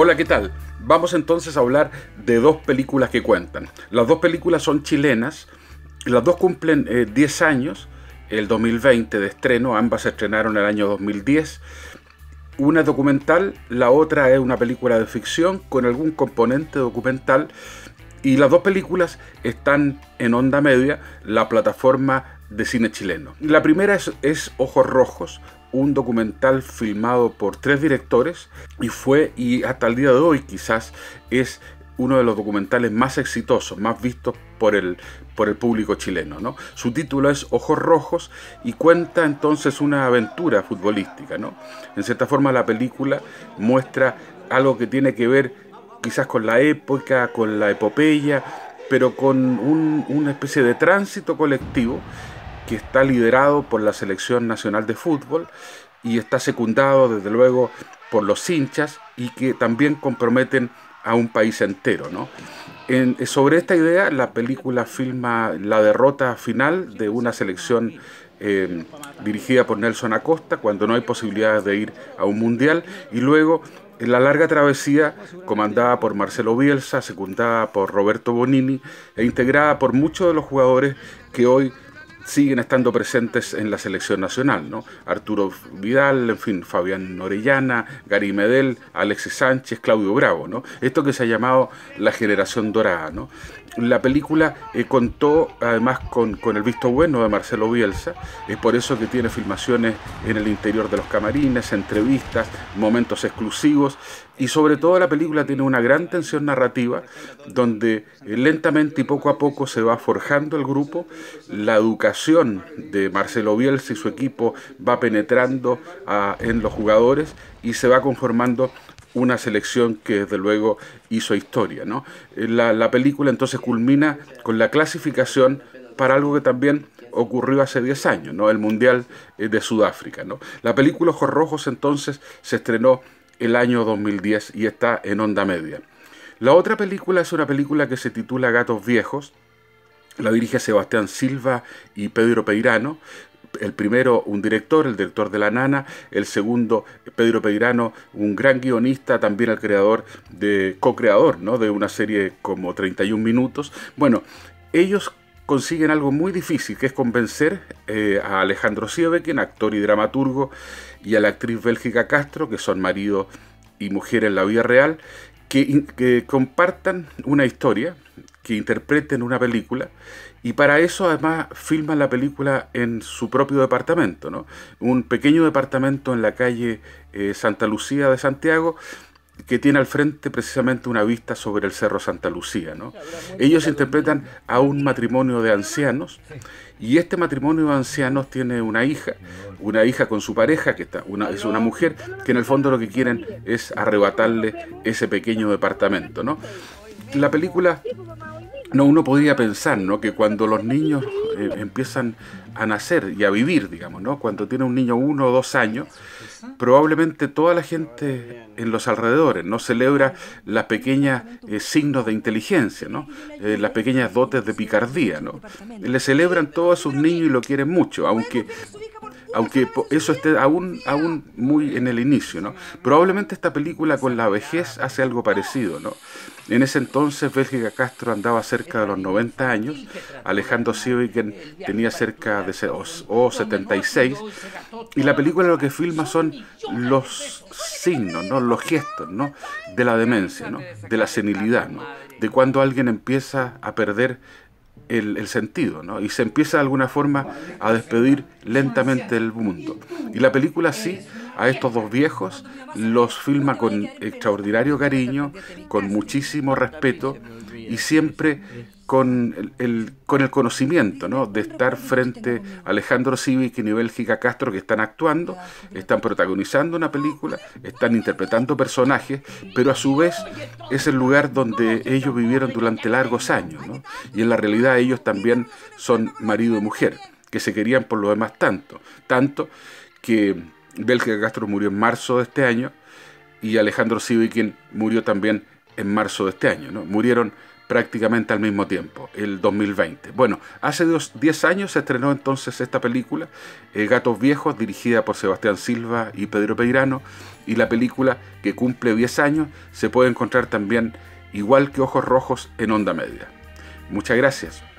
Hola, ¿qué tal? Vamos entonces a hablar de dos películas que cuentan. Las dos películas son chilenas, las dos cumplen 10 eh, años, el 2020 de estreno, ambas se estrenaron el año 2010. Una es documental, la otra es una película de ficción con algún componente documental. Y las dos películas están en Onda Media, la plataforma de cine chileno. La primera es Ojos Rojos, un documental filmado por tres directores y fue, y hasta el día de hoy quizás es uno de los documentales más exitosos, más vistos por el, por el público chileno. ¿no? Su título es Ojos Rojos y cuenta entonces una aventura futbolística. ¿no? En cierta forma la película muestra algo que tiene que ver quizás con la época, con la epopeya, pero con una especie de tránsito colectivo que está liderado por la Selección Nacional de Fútbol y está secundado desde luego por los hinchas y que también comprometen a un país entero. ¿no? Eh, sobre esta idea, la película filma la derrota final de una selección em, dirigida por Nelson Acosta cuando no hay posibilidades de ir a un mundial y luego la larga travesía comandada por Marcelo Bielsa, secundada por Roberto Bonini e integrada por muchos de los jugadores que hoy siguen estando presentes en la selección nacional, ¿no? Arturo Vidal, en fin, Fabián Orellana, Gary Medel, Alexis Sánchez, Claudio Bravo, ¿no? Esto que se ha llamado la generación dorada, ¿no? La película eh, contó además con, el visto bueno de Marcelo Bielsa, es por eso que tiene filmaciones en el interior de los camarines, entrevistas, momentos exclusivos y sobre todo la película tiene una gran tensión narrativa donde eh, lentamente y poco a poco se va forjando el grupo, la educación de Marcelo Bielsa y su equipo va penetrando ah, en los jugadores y se va conformando una selección que desde luego hizo historia. La, película entonces culmina con la clasificación para algo que también ocurrió hace 10 años, ¿no? el Mundial eh, de Sudáfrica. La película Ojos Rojos entonces se estrenó el año 2010 y está en onda media. La otra película es una película que se titula Gatos Viejos, la dirige Sebastián Silva y Pedro Peirano. El primero, un director, el director de La Nana. El segundo, Pedro Peirano, un gran guionista, también el creador de, co-creador, ¿no? De una serie como 31 minutos. Bueno, ellos consiguen algo muy difícil, que es convencer eh, a Alejandro Siebeck, actor y dramaturgo, y a la actriz Bélgica Castro, que son marido y mujer en la vida real, que compartan una historia que interpreten una película y para eso además filman la película en su propio departamento, ¿no? Un pequeño departamento en la calle eh, Santa Lucía de Santiago que tiene al frente precisamente una vista sobre el Cerro Santa Lucía, Ellos interpretan a un matrimonio de ancianos y este matrimonio de ancianos tiene una hija, una hija con su pareja, que está, una, es una mujer, que en el fondo lo que quieren es arrebatarle ese pequeño departamento, La película no, uno podría pensar, ¿no? Que cuando los niños eh, empiezan a nacer y a vivir, digamos, ¿no? Cuando tiene un niño uno o dos años, probablemente toda la gente en los alrededores no celebra las pequeñas eh, signos de inteligencia, ¿no? Eh, las pequeñas dotes de picardía, ¿no? Le celebran todo a sus niños y lo quieren mucho, aunque aunque eso esté aún, aún muy en el inicio, ¿no? Probablemente esta película con la vejez hace algo parecido, ¿no? En ese entonces Bélgica Castro andaba cerca de los 90 años, Alejandro Sibeken tenía cerca de 76, y la película lo que filma son los signos, ¿no? los gestos ¿no? de la demencia, ¿no? de la senilidad, ¿no? de cuando alguien empieza a perder el, sentido, ¿no? Y se empieza de alguna forma a despedir lentamente el mundo. Y la película sí a estos dos viejos, los filma con extraordinario cariño, con muchísimo respeto y siempre con el, con el conocimiento de estar frente a Alejandro Civic y Nivel Gica Castro que están actuando, están protagonizando una película, están interpretando personajes, pero a su vez es el lugar donde ellos vivieron durante largos años. ¿no? Y en la realidad ellos también son marido y mujer, que se querían por lo demás tanto, tanto que Bélgica Castro murió en marzo de este año y Alejandro Sivikin murió también en marzo de este año. ¿no? Murieron prácticamente al mismo tiempo, el 2020. Bueno, hace 10 años se estrenó entonces esta película, eh, Gatos Viejos, dirigida por Sebastián Silva y Pedro Peirano, y la película que cumple 10 años se puede encontrar también, igual que Ojos Rojos, en Onda Media. Muchas gracias.